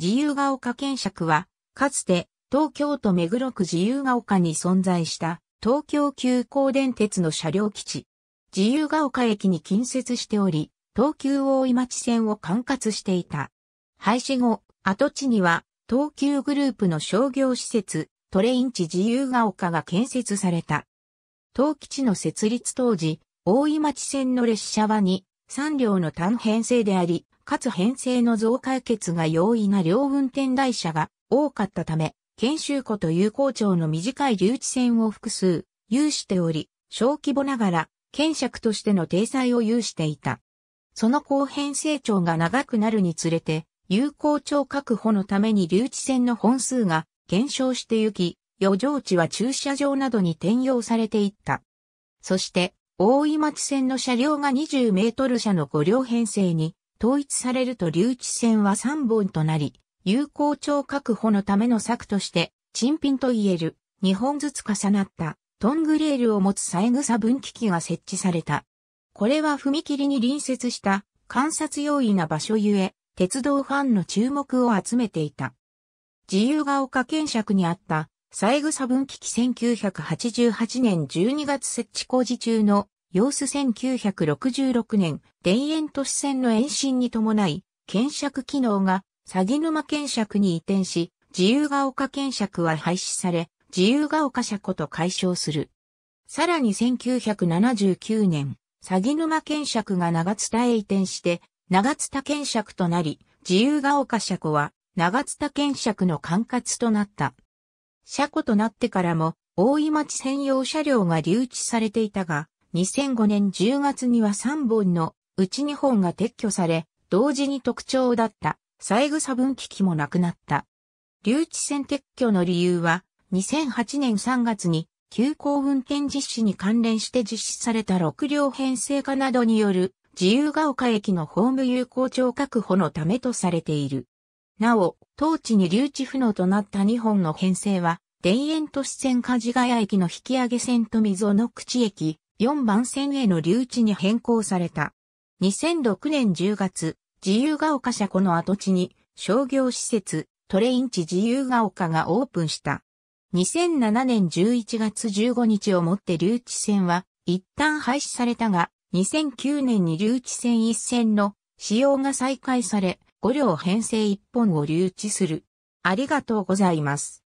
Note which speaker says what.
Speaker 1: 自由が丘検釈は、かつて東京都目黒区自由が丘に存在した東京急行電鉄の車両基地。自由が丘駅に近接しており、東急大井町線を管轄していた。廃止後、跡地には東急グループの商業施設、トレインチ自由が丘が建設された。東地の設立当時、大井町線の列車は2、3両の単編成であり、かつ編成の増解決が容易な両運転台車が多かったため、研修庫と有効庁の短い留置線を複数有しており、小規模ながら、検釈としての体裁を有していた。その後編成長が長くなるにつれて、有効長確保のために留置線の本数が減少してゆき、余剰地は駐車場などに転用されていった。そして、大井町線の車両が20メートル車の5両編成に統一されると留置線は3本となり、有効調確保のための策として、珍品といえる2本ずつ重なったトングレールを持つ三枝分岐器が設置された。これは踏切に隣接した観察用意な場所ゆえ、鉄道ファンの注目を集めていた。自由が丘検釈にあった三枝分岐器1988年12月設置工事中の様子1966年、田園都市線の延伸に伴い、検釈機能が、詐欺沼検釈に移転し、自由が丘検釈は廃止され、自由が丘車庫と解消する。さらに1979年、詐欺沼検釈が長津田へ移転して、長津田検釈となり、自由が丘車庫は、長津田検釈の管轄となった。車庫となってからも、大井町専用車両が留置されていたが、2005年10月には3本のうち2本が撤去され、同時に特徴だった三枝分岐器もなくなった。留置線撤去の理由は、2008年3月に急行運転実施に関連して実施された6両編成化などによる自由が丘駅のホーム有効調確保のためとされている。なお、当地に留置不能となった2本の編成は、田園都市線梶ヶ谷駅の引き上げ線と溝の口駅、4番線への留置に変更された。2006年10月、自由が丘車庫の跡地に商業施設トレインチ自由が丘がオープンした。2007年11月15日をもって留置線は一旦廃止されたが、2009年に留置線一線の使用が再開され、5両編成1本を留置する。ありがとうございます。